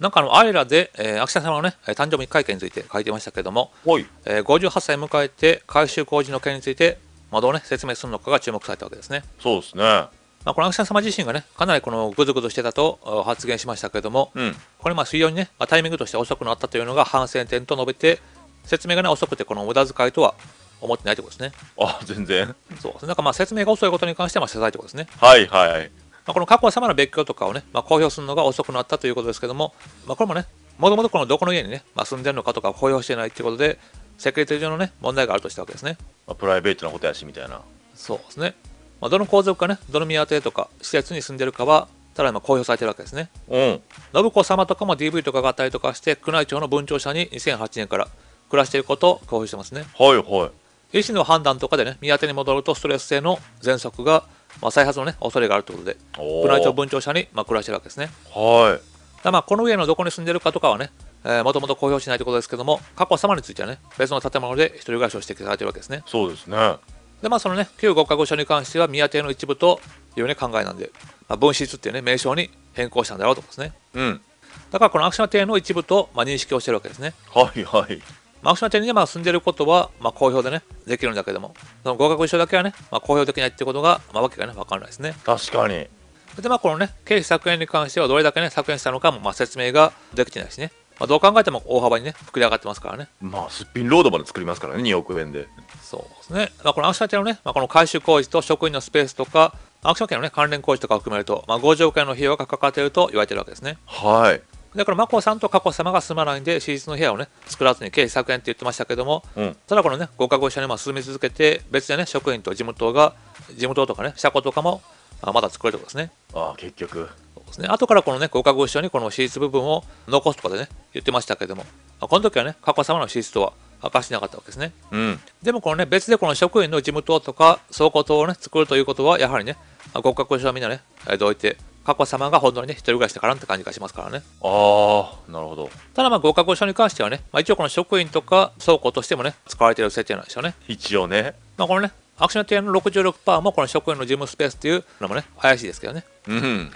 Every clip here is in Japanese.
なんかあのアイラで、えー、秋田様のね誕生日会見について書いてましたけども、えー、58歳迎えて改修工事の件について、まあ、どうね説明するのかが注目されたわけですね。そうですねまあ、この秋田様自身がねかなりこのぐずぐずしてたと発言しましたけども、うん、これまあ水曜にね、まあ、タイミングとして遅くなったというのが反省点と述べて説明がね遅くてこの無駄遣いとは思ってないということですね。あ全然そうなんかまあ説明が遅いことに関しては謝罪ということですね。はいはいまあ、この佳子様の別居とかをね、まあ、公表するのが遅くなったということですけども、まあ、これもね、もともとこのどこの家にね、まあ、住んでるのかとか公表してないということで、セキュリティ上のね、問題があるとしたわけですね。まあ、プライベートなことやしみたいな。そうですね。まあ、どの皇族かね、どの宮邸とか施設に住んでるかは、ただ今公表されてるわけですね。うん。信子様とかも DV とかがあったりとかして、宮内庁の文庁舎に2008年から暮らしていることを公表してますね。はいはい。医師の判断とかでね、宮邸に戻るとストレス性の喘息がまあ、再発の、ね、恐れがあるということで宮内庁文庁舎にまあ暮らしてるわけですね。はいまあこの家のどこに住んでるかとかはねえもともと公表しないということですけども佳子さまについてはね別の建物で一人暮らしをしていただいてるわけですね。そうですねでまあそのね旧国家御所に関しては宮邸の一部というね考えなんで、まあ、分室っていうね名称に変更したんだろうと思うんですね。うんだからこのアクションの一部と、まあ、認識をしてるわけですね。はいはい。まあ、青島店にね、まあ、住んでることは、まあ、好評でね、できるんだけども、その合格一緒だけはね、まあ、好評できないってことが、まあ、わけがね、わからないですね。確かに。で、まあ、このね、経費削減に関しては、どれだけね、削減したのかも、まあ、説明ができてないしね。まあ、どう考えても大幅にね、膨れ上がってますからね。まあ、すっぴんロードまで作りますからね、2億円で。そうですね。まあ、このアクション店のね、まあ、この改修工事と職員のスペースとか、アクション店のね、関連工事とかを含めると、まあ、50億円の費用がかかっていると言われてるわけですね。はい。だから眞子さんと佳子さまが住まないんで私立の部屋をね作らずに経費削減って言ってましたけども、うん、ただこのね合格を者にも進み続けて別でね職員と事務棟が事務棟とかね車庫とかもあまだ作れるとことですね。ああ結局そうですね後からこのね合格を者にこの私立部分を残すとかでね言ってましたけどもこの時はね佳子さまの私立とは明かしてなかったわけですね、うん、でもこのね別でこの職員の事務棟とか倉庫棟をね作るということはやはりね合格者はみんなねどういて佳子さまが本当にね、一人暮らしだからって感じがしますからね。ああ、なるほど。ただまあ、合格証に関してはね、まあ、一応この職員とか倉庫としてもね、使われてる設定なんですよね。一応ね。まあ、このね、アクション提案の66%もこの職員の事務スペースっていうのもね、怪しいですけどね。うん。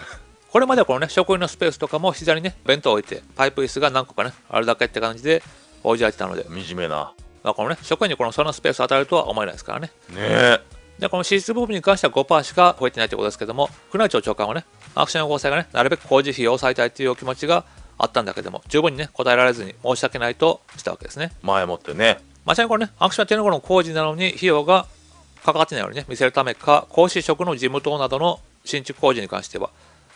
これまではこのね、職員のスペースとかも膝にね、弁当を置いて、パイプ椅子が何個かね、あるだけって感じで応じられてたので。惨めな。まあ、このね、職員にこのそのスペースを与えるとは思えないですからね。ねえ。で、この支出部分に関しては5%しか超えてないということですけども、宮内庁長官はね、アクション合成がね、なるべく工事費を抑えたいというお気持ちがあったんだけども、十分にね、答えられずに申し訳ないとしたわけですね。前もってね。まさにこれね、アクションは手の工事なのに費用がかかってないようにね、見せるためか、講師職の事務等などの新築工事に関しては、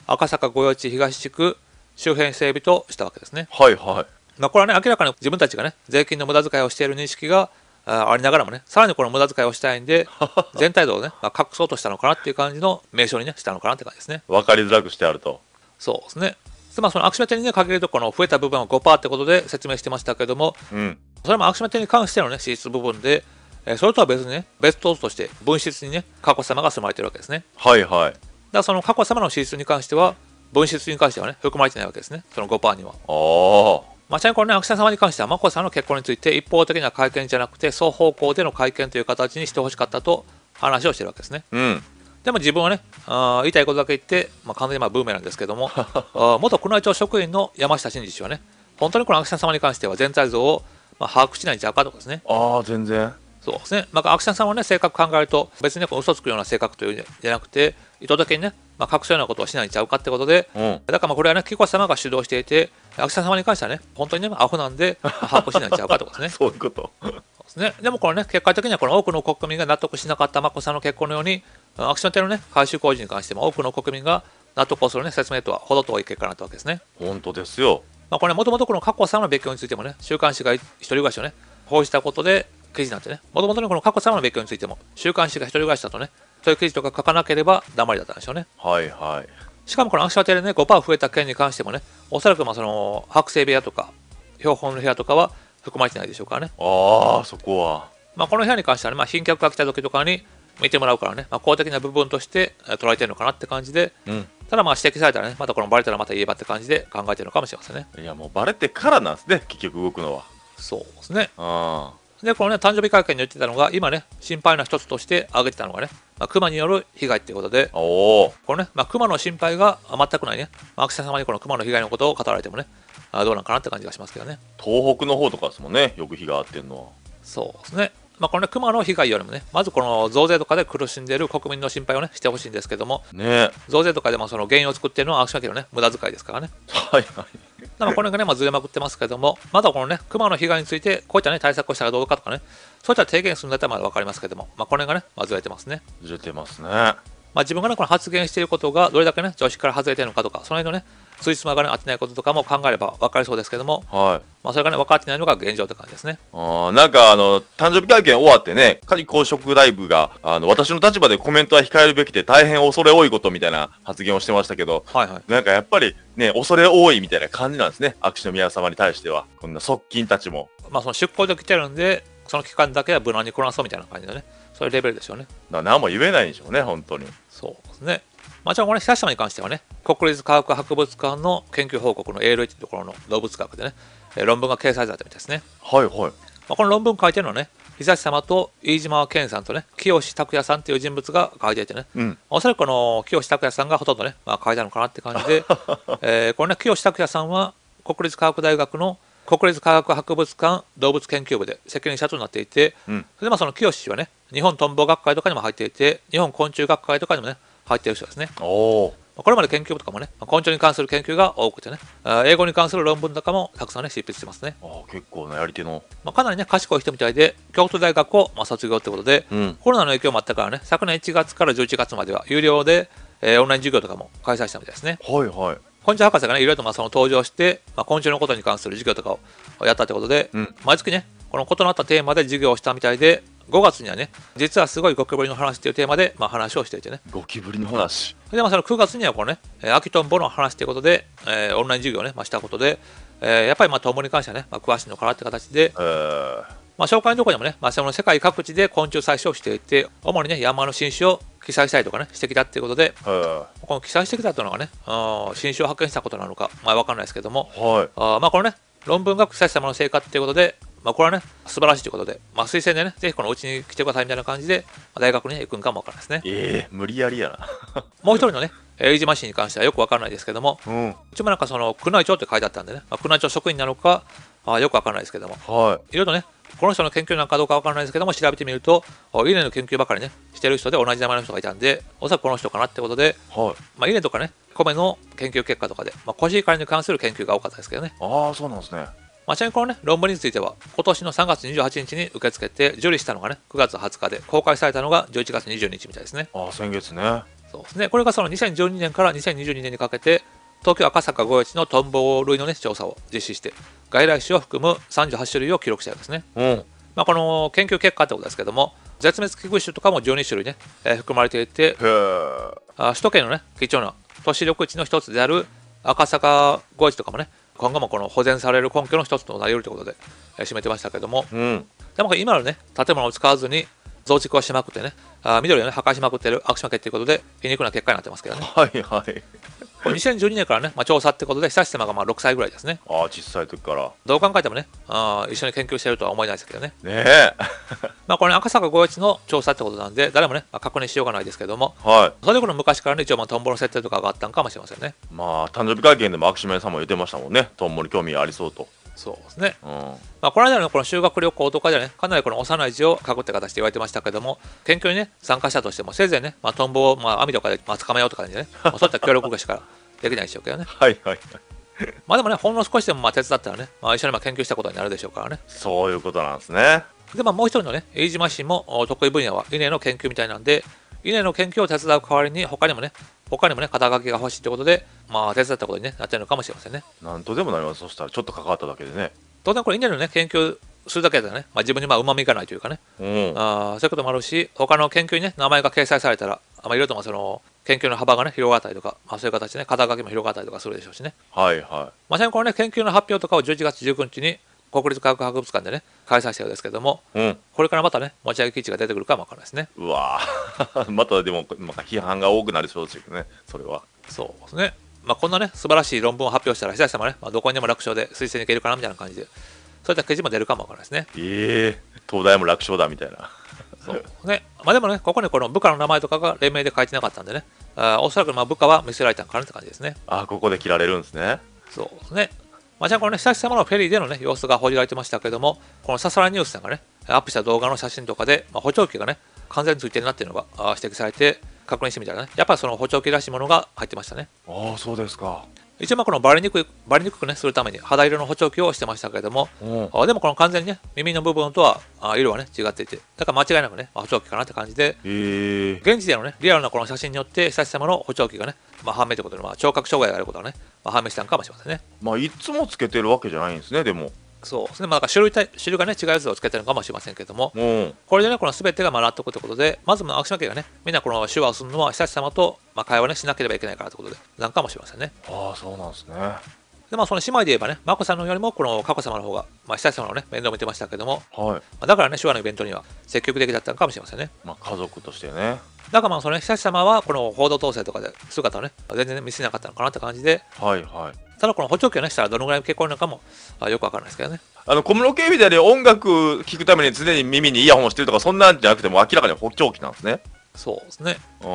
赤坂御用地東地区周辺整備としたわけですね。はいはい。まあ、これはね、明らかに自分たちがね、税金の無駄遣いをしている認識がありながらもね、さらにこの無駄遣いをしたいんで、全体像をね、まあ、隠そうとしたのかなっていう感じの名称にね、したのかなって感じですね。分かりづらくしてあると。そうですね。でまあ、そのアクショテにね、限るとこの増えた部分は5%ってことで説明してましたけども、うん、それもアクショテに関してのね、史実部分で、えそれとは別にね、別当として分室にね、過去様が住まれてるわけですね。はいはい。だからその過去様の支出に関しては、分室に関してはね、含まれてないわけですね、その5%には。ああ。まちなみにこのね、秋田様に関しては、眞子さんの結婚について一方的な会見じゃなくて、双方向での会見という形にしてほしかったと話をしてるわけですね。うん、でも自分はね、あ言いたいことだけ言って、まあ、完全にまあブーメランですけども あ、元宮内庁職員の山下真司氏はね、本当にこの秋田様に関しては全体像をまあ把握しないんじゃうかとかですね。ああ、全然。そうですね。まあ、秋田さんはね、性格考えると、別にこう嘘つくような性格というじゃなくて、意図的にね、まあ、隠すようなことをしないんちゃうかってことで、うん、だからまあこれはね、紀子様が主導していて、秋田様に関してはね、本当にね、アホなんで、把握しないんちゃうかってことですね。そういうこと。でね。でもこれね、結果的にはこの多くの国民が納得しなかった眞子さんの結婚のように、アクションテのね、改修工事に関しても多くの国民が納得をするね、説明とは程遠い結果になったわけですね。本当ですよ。まあこれもともとこの佳子さまの別居についてもね、週刊誌が一人暮らしをね、報じたことで記事なんてね、もともとこの佳子さまの別居についても、週刊誌が一人暮らしだとね、という記事とか書かなければ黙りだったんでしょうね。はいはい。しかもこのアクションテレね、5%増えた件に関してもね、おそらくまあその剥製部屋とか、標本の部屋とかは含まれてないでしょうからね。ああ、そこは。まあ、この部屋に関してはね、まあ、賓客が来た時とかに見てもらうからね、まあ、公的な部分として捉えてるのかなって感じで、うん、ただまあ指摘されたらね、またこのバレたらまた言えばって感じで考えてるのかもしれませんね。いや、もうバレてからなんですね、結局動くのは。そうですね。あで、このね、誕生日会見で言ってたのが、今ね、心配な一つとして挙げてたのがね、まあ、熊による被害っていうことで、おこのね、まあ、熊の心配が全くないね、まあ、ア様にこの熊の被害のことを語られてもね、あどうなんかなって感じがしますけどね。東北の方とかですもんね、よく日があってんのは。そうですね。まあ、この、ね、熊の被害よりもね、まずこの増税とかで苦しんでいる国民の心配をね、してほしいんですけども、ね、増税とかでもその原因を作っているのは、秋くしけのね、無駄遣いですからね。はいはい。まあ、こ辺がね、まあ、ずれまくってますけども、まだこのね、熊の被害について、こういったね、対策をしたらどうかとかね、そういった提言するんだったらまだ分かりますけども、まあ、こ辺がね、まあ、ずれてますね。ずれてますね。まあ、自分がね、この発言していることがどれだけね、常識から外れてるのかとか、その辺のね、ついつまが、合ってないこととかも考えれば分かりそうですけども、はいまあ、それが、ね、分かってないのが現状って感じですねあなんかあの誕生日会見終わってね仮公職ライブがあの私の立場でコメントは控えるべきで大変恐れ多いことみたいな発言をしてましたけど、はいはい、なんかやっぱりね恐れ多いみたいな感じなんですね秋篠宮様に対してはこんな側近たちも、まあ、その出向で来てるんでその期間だけは無難にこなそうみたいな感じのねそういうレベルでしょうね何も言えないんでしょうね本当にそうですねまあ、じゃあこれ、久島に関してはね、国立科学博物館の研究報告の ALH というところの動物科学でね、え論文が掲載されたみたいですね。はいはい。まあ、この論文書いてるのはね、久志様と飯島健さんとね、清志拓也さんという人物が書いていてね、うん、おそらくこの清志拓也さんがほとんどね、まあ、書いたのかなって感じで、えー、これね、清志拓也さんは国立科学大学の国立科学博物館動物研究部で責任者となっていて、うん、それでまあその清志はね日本トンボ学会とかにも入っていて日本昆虫学会とかにもね入っている人ですね。おこれまで研究とかもね、昆虫に関する研究が多くてね、英語に関する論文とかもたくさんね、執筆してますね。あ結構なやり手の。まあ、かなりね、賢い人みたいで、京都大学をまあ卒業ってことで、うん、コロナの影響もあったからね、昨年1月から11月までは有料で、えー、オンライン授業とかも開催したみたいですね。はいはい。昆虫博士がね、いろいろとまあその登場して、まあ、昆虫のことに関する授業とかをやったってことで、うん、毎月ね、この異なったテーマで授業をしたみたいで、5月にはね、実はすごいゴキブリの話というテーマで、まあ、話をしていてね。ゴキブリの話。で、もその9月にはこのね、秋とんぼの話ということで、えー、オンライン授業をね、まあ、したことで、えー、やっぱりまあトンボに関してはね、まあ、詳しいのかなって形で、えー、まあ、紹介のところにもね、まあ、その世界各地で昆虫採取をしていて、主にね、山の新種を記載したりとかね、してきたっていうことで、この記載してきたというのがね、新種を発見したことなのか、まあ、わかんないですけども、はい、あまあ、このね、論文が記載したものの成果っていうことで、まあ、これはね、素晴らしいということで、まあ、推薦でね、ぜひこのう家に来てくださいみたいな感じで、まあ、大学に、行くんかもわからないですね。ええー、無理やりやな。もう一人のね、飯島氏に関してはよくわからないですけども、うん、一応なんかその、宮内庁って書いてあったんでね、まあ、宮内庁職員なのか、まあ、よくわからないですけども、はい、いろいろね、この人の研究なのかどうかわからないですけども、調べてみると、イネの研究ばかりね、してる人で同じ名前の人がいたんで、おそらくこの人かなってことで、はい、まあ、イネとかね、米の研究結果とかで、まあ、コシヒカリに関する研究が多かったですけどね。ああ、そうなんですね。まあ、ちなみにこのね、論文については、今年の3月28日に受け付けて、受理したのがね、9月20日で、公開されたのが11月22日みたいですね。ああ、先月ね。そうですね。これがその2012年から2022年にかけて、東京赤坂御用地のトンボ類の、ね、調査を実施して、外来種を含む38種類を記録したようですね。うん。まあ、この研究結果ってことですけども、絶滅危惧種とかも12種類ね、えー、含まれていて、あ首都圏のね、貴重な都市緑地の一つである赤坂御用地とかもね、今後もこの保全される根拠の一つとなり得るということで、えー、締めてましたけども、うん、でも今のね建物を使わずに増築はしまくってねあ緑をね破壊しまくってるアクション家っていうことで皮肉な結果になってますけどね。はいはい2012年からね、まあ、調査ってことで、久仁様がまあ6歳ぐらいですね。ああ、小さい時から。どう考えてもね、あ一緒に研究しているとは思えないですけどね。ねえ。まあこれ、ね、赤坂五一の調査ってことなんで、誰もね、まあ、確認しようがないですけども、はい、それこそ昔からね、一応まあトンボの設定とかがあったんかもしれませんね。まあ、誕生日会見でも、アクさんも言ってましたもんね、トンボに興味ありそうと。そうですね、うんまあ、この間のこの修学旅行とかではねかなりこの幼い字を書くって形で言われてましたけども研究にね参加したとしてもせいぜいね、まあ、トンボを、まあ、網とかで、まあ、捕まえようとかでね、まあ、そういった協力しか できないでしょうけどねはいはい、はいまあでもね、ほんの少しでもまあ手伝ったらね、まあ、一緒にまあ研究したことになるでしょうからね。そういうことなんですね。で、まあ、もう一人のね、飯島氏も得意分野は稲の研究みたいなんで、稲の研究を手伝う代わりに、他にもね、他にもね、肩書きが欲しいってことで、まあ、手伝ったことに、ね、なってるのかもしれませんね。なんとでもなります。そしたら、ちょっと関わっただけでね。当然、これ、インディアのね、研究するだけだね、まあ、自分にまあうまみいかないというかね、うん、あそういうこともあるし、他の研究にね、名前が掲載されたら、まあ、いろいろとその研究の幅がね、広がったりとか、まあ、そういう形で、ね、肩書きも広がったりとかするでしょうしね。はいはい。まあ、にこのね、研究の発表とかを11月19日に、国立科学博物館でね開催したようですけども、うん、これからまたね持ち上げ基地が出てくるかもわからないですねうわ またでも、まあ、批判が多くなりそうですねそれはそうですねまあこんなね素晴らしい論文を発表したら久々もね、まあ、どこにでも楽勝で推薦にいけるかなみたいな感じでそういった記事も出るかもわからないですねええー、東大も楽勝だみたいなそうねまあでもねここにこの部下の名前とかが連名で書いてなかったんでねあおそらくまあ部下は見せられたんかなって感じですねあここで切られるんですねそうですねまあ、じゃあこのね、久々のフェリーでのね、様子が報じられてましたけれども、このささらニュースさんがね、アップした動画の写真とかで、まあ、補聴器がね、完全についてるなっていうのが指摘されて、確認してみたらね、やっぱりその補聴器らしいものが入ってましたね。ああ、そうですか。一応このバレにくいバレにくくねするために肌色の補聴器をしてましたけれども、うん、でもこの完全にね耳の部分とはあ色はね違っていてだから間違いなくね、補聴器かなって感じで、え現地でのねリアルなこの写真によって久し様の補聴器がね、まあ、判明ということで、まあ、聴覚障害があることはね、まあ、判明したんかもしれませんねまあいつもつけてるわけじゃないんですねでもそうそれまあか種類種類がね違うやつをつけてるのかもしれませんけども、うん、これでねこの全てが学っとくということでまず青島家がねみんなこの手話をするのは久し様と、まあ、会話ねしなければいけないからということでなんかもしれませんねああそうなんですねで、まあ、その姉妹で言えばね、眞子さんのよりも、この佳子さまの方が、まあ、久様のね、面倒を見てましたけども、はい、だからね、手話のイベントには積極的だったのかもしれませんね。まあ、家族としてね。だからまあ、その、ね、久々は、この報道統制とかで姿をね、全然、ね、見せなかったのかなって感じで、はいはい。ただ、この補聴器をね、したらどのぐらい結婚なのかも、あよくわからないですけどね。あの小室圭みたいに音楽聴くために常に耳にイヤホンしてるとか、そんなんじゃなくて、も明らかに補聴器なんですね。そうですね。うん。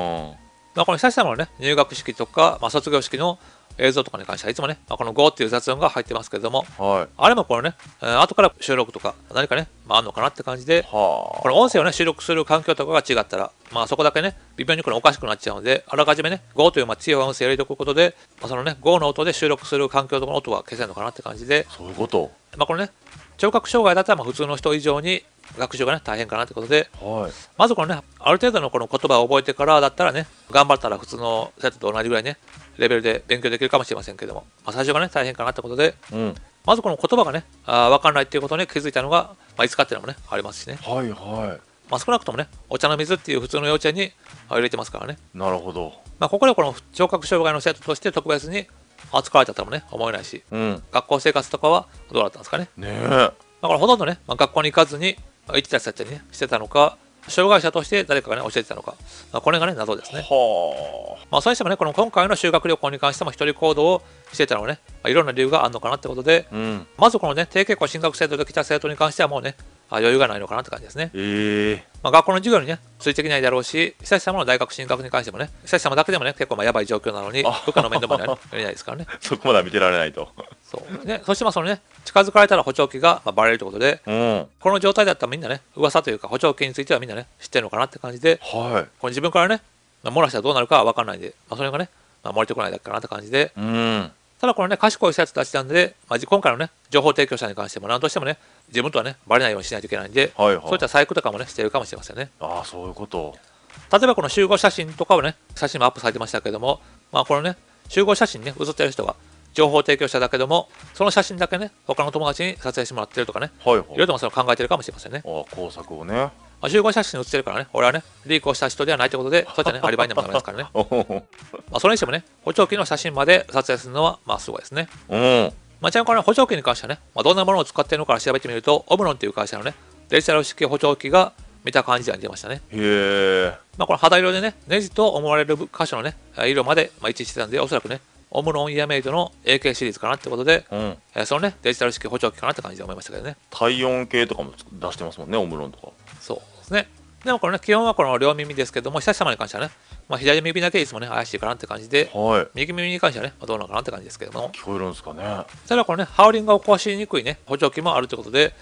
まあ、この久々のね、入学式とか、まあ、卒業式の映像とかに関してはいつもね、まあ、この Go っていう雑音が入ってますけれども、はい、あれもこれね、えー、後から収録とか何かね、まあ、あるのかなって感じで、この音声をね、収録する環境とかが違ったら、まあ、そこだけね、微妙にこれおかしくなっちゃうので、あらかじめね、Go というまあ強い音声を入れておくことで、まあ、そのね、Go の音で収録する環境とかの音は消せるのかなって感じで、そういうこと。まあ、これね、聴覚障害だったらまあ普通の人以上に学習がね大変かなってことで、はい、まずこのねある程度のこの言葉を覚えてからだったらね頑張ったら普通の生徒と同じぐらいねレベルで勉強できるかもしれませんけども、まあ、最初がね、大変かなってことで、うん、まずこの言葉がね、あ分かんないっていうことに気づいたのが、まあ、いつかっていうのもね、ありますしね。はいはい。まあ、少なくともね、お茶の水っていう普通の幼稚園に入れてますからね。なるほど。まあ、ここでこの聴覚障害の生徒として特別に扱われたともね、思えないし、うん、学校生活とかはどうだったんですかね。ねえ。だからほとんどね、まあ、学校に行かずに、生きた人たちに、ね、してたのか、障害者として誰かがね、教えてたのか。まあ、これがね、謎ですね。はあ。まあ、それにしてもね、この今回の修学旅行に関しても一人行動をしてたのね、まあ、いろんな理由があるのかなってことで、うん、まずこのね、低結向進学生徒で来た生徒に関してはもうね、あ余裕がないのかなって感じですね。えー、まあ、学校の授業にね、ついていけないだろうし、久さ様の大学進学に関してもね、久さ様だけでもね、結構まあやばい状況なのに、部下の面倒もやれ ないですからね。そこまでは見てられないと。そうね、そしてまあそのね近づかれたら補聴器がまあバレるということで、うん、この状態だったらみんなね噂というか補聴器についてはみんなね知ってるのかなって感じで、はこれ自分からね、まあ、漏らしたらどうなるかは分かんないんで、まあ、それがね、まあ、漏れてこないだけかなって感じでうん。ただこのね賢い人たちなんで、まあ、今回のね情報提供者に関しても何としてもね自分とはねバレないようにしないといけないんで、はいはいそういった細工とかもねしてるかもしれませんねああ、そういうこと。例えばこの集合写真とかをね写真もアップされてましたけども、まあ、このね集合写真ね写ってる人が情報提供者だけどもその写真だけね他の友達に撮影してもらってるとかね、はいはい、いろいろとそ考えてるかもしれませんねあ工作をね集合写真写ってるからね、俺はね、リークをした人ではないということで、そういったね、アリバイにもなりますからね。まあそれにしてもね、補聴器の写真まで撮影するのは、まあすごいですね。うん。まあ、ちなみにこの補聴器に関してはね、まあ、どんなものを使っているのか調べてみると、オブロンっていう会社のね、デジタル式補聴器が見た感じでは似ましたね。へえ。まあこの肌色でね、ネジと思われる箇所のね、色まで、まあ、一致してたんで、おそらくね、オムロンイヤメイドの AK シリーズかなってことで、うん、えー、そのねデジタル式補聴器かなって感じで思いましたけどね体温計とかも出してますもんねオムロンとかそうですねでもこれね基本はこの両耳ですけども久し様に関してはね、まあ、左耳だけいつもね怪しいかなって感じで、はい、右耳に関してはね、どうなのかなって感じですけども聞こえるんですかねただこれねハウリングを壊しにくいね補聴器もあるということで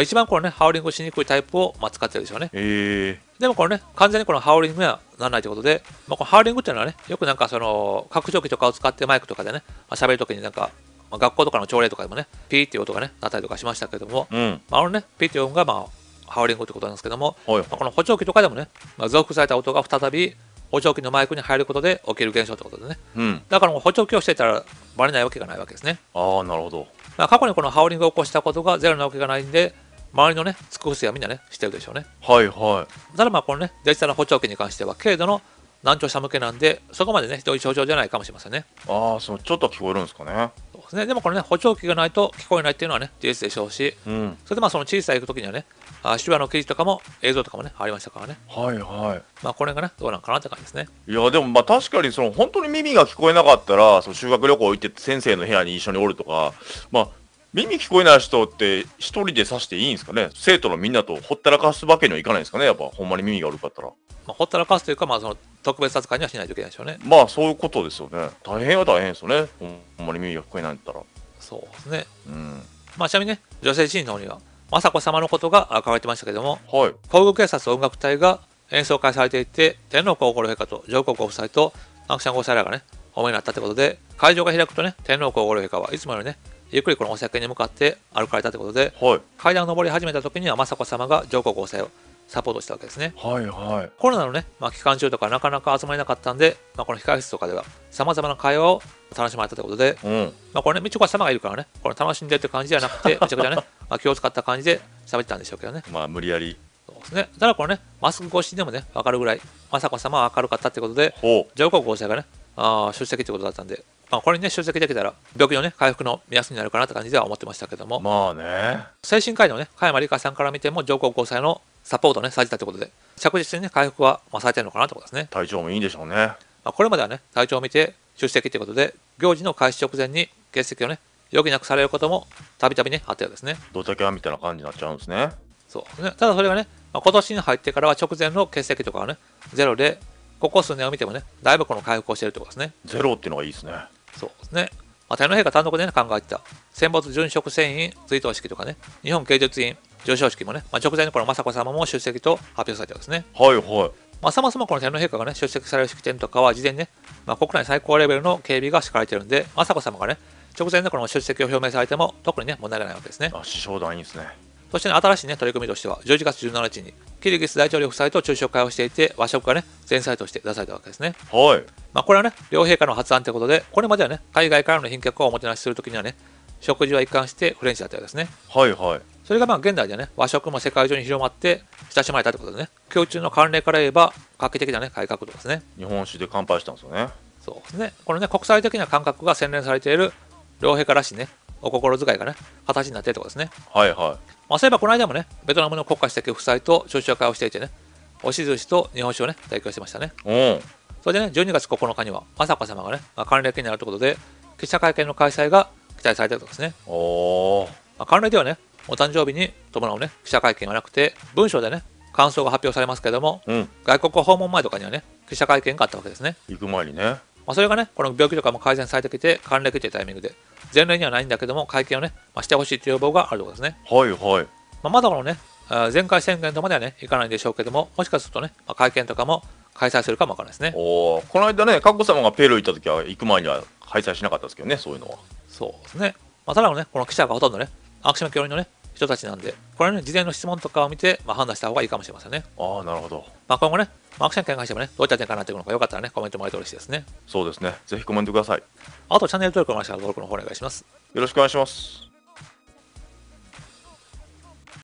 一番このねハウリングしにくいタイプを、まあ、使ってるでしょうね、えー、でもこれね、完全にこのハウリングにはならないということで、まあ、このハウリングっていうのはね、よくなんかその、拡張器とかを使ってマイクとかでね、まあ、喋るときになんか、まあ、学校とかの朝礼とかでもね、ピーっていう音がね、なったりとかしましたけども、うん、まあ、あのね、ピーっていう音がまあ、ハウリングってことなんですけども、まあ、この補聴器とかでもね、まあ、増幅された音が再び補聴器のマイクに入ることで起きる現象ってことでね、うん、だから補聴器をしていたらバレないわけがないわけですねああなるほど、まあ、過去にこのハウリングを起こしたことがゼロなわけがないんで周りのね、つく不正はみんなね、してるでしょうね。はいはい。ただまあ、このね、デジタル補聴器に関しては、軽度の難聴者向けなんで、そこまでね、人どい症状じゃないかもしれませんね。ああ、そのちょっと聞こえるんですかね。そうですね。でもこのね、補聴器がないと聞こえないっていうのはね、事実でしょうし、うん、それでまあ、その小さい時にはね、あ手話の記事とかも映像とかもね、ありましたからね。はいはい。まあ、これがね、どうなんかなって感じですね。いや、でもまあ、確かにその、本当に耳が聞こえなかったら、その修学旅行行って先生の部屋に一緒におるとか、まあ、耳聞こえない人って一人で刺していいんですかね生徒のみんなとほったらかすわけにはいかないんですかねやっぱほんまに耳が悪かったら。まあ、ほったらかすというか、まあ、その特別扱いにはしないといけないでしょうね。まあそういうことですよね。大変は大変ですよね。ほんまに耳が聞こえないんだったら。そうですね。うん。まあちなみにね、女性陣の方には、雅子様のことが書かれてましたけども、はい、皇宮警察音楽隊が演奏会されていて、天皇皇后陛下と上皇后夫妻とアンクシャンご夫妻らがね、お目になったってことで、会場が開くとね、天皇皇后陛下はいつもよりね、ゆっくりこのお酒に向かって歩かれたということで、はい、階段を上り始めた時には雅子さまが上皇后妻をサポートしたわけですね。はいはい、コロナのね、まあ、期間中とかなかなか集まれなかったんで、まあ、この控室とかではさまざまな会話を楽しまれたということで、うん、まあ、これね美智子さまがいるからねこれ楽しんでって感じじゃなくて めちゃくちゃね、まあ、気を使った感じで喋ってたんでしょうけどね。まあ無理やりそうですね、ただこれねマスク越しでもね分かるぐらい雅子さまは明るかったということで上皇后妻がねあ出席ということだったんでまあ、これね、集積できたら、病気のね、回復の目安になるかなって感じでは思ってましたけども、まあね、精神科医のね、加山理香さんから見ても、上皇后妻のサポートね、されてたということで、着実にね、回復は、まあ、されてるのかなってことですね。体調もいいんでしょうね。まあ、これまではね、体調を見て、出席ということで、行事の開始直前に欠席をね、余儀なくされることもたびたびね、あったようですね。どちゃけはみたいな感じになっちゃうんですね。そうねただそれがね、まあ、今年に入ってからは直前の欠席とかはね、ゼロで、ここ数年を見てもね、だいぶこの回復をしているということですね。ゼロっていうのがいいですね。そうですね。まあ、天皇陛下単独で、ね、考えてた、戦没殉職船員追悼式とかね、日本芸術院授賞式もね、まあ、直前にこの雅子様も出席と発表されてんですね。はいはい。まあ、そもそもこの天皇陛下がね、出席される式典とかは事前にね、まあ、国内最高レベルの警備が敷かれてるんで、雅子様がね、直前のこの出席を表明されても特にね問題がないわけですね。あ、師匠団いいですね。そして、ね、新しい、ね、取り組みとしては、11月17日に、キリギス大統領夫妻と昼食会をしていて、和食がね、前菜として出されたわけですね。はい。まあ、これはね、両陛下の発案ということで、これまではね、海外からの賓客をおもてなしするときにはね、食事は一貫してフレンチだったようですね。はいはい。それがまあ現代ではね、和食も世界中に広まって、親しまれたということでね、共通の慣例から言えば、画期的なね、改革とですね。日本酒で乾杯したんですよね。そうですね。このね、国際的な感覚が洗練されている両陛下らしいね、お心遣いがね、形になっているとことですね。はいはい。まあ、そういえばこの間もね、ベトナムの国家主席夫妻と朝食会をしていてね、押し寿司と日本酒をね、提供してましたね。それでね、12月9日には、雅子様がね、まあ、関連になるということで、記者会見の開催が期待されてるとですね。おまあ、関連ではね、お誕生日に伴うね、記者会見がなくて、文章でね、感想が発表されますけれども、うん、外国訪問前とかにはね、記者会見があったわけですね。行く前にね。まあ、それがね、この病気とかも改善されてきて、還暦というタイミングで、前例にはないんだけども、会見をね、まあ、してほしいという要望があるところですね。はいはい。まあ、まだこのね、前回宣言とまではね、いかないんでしょうけども、もしかするとね、まあ、会見とかも開催するかもわからないですね。おこの間ね、佳子様がペルー行った時は、行く前には開催しなかったですけどね、そういうのは。そうですね。まあ、ただのね、この記者がほとんどね、アクション教員のね、人たちなんで、これね、事前の質問とかを見て、まあ、判断した方がいいかもしれませんね。ああ、なるほど。まあ、今後ね、まあ、アクションに関してもね、どういった展開なっていくのか、よかったらね、コメントもらえて嬉しいですね。そうですね。ぜひコメントください。あと、チャンネル登録もししたら登録の方お願いします。よろしくお願いします。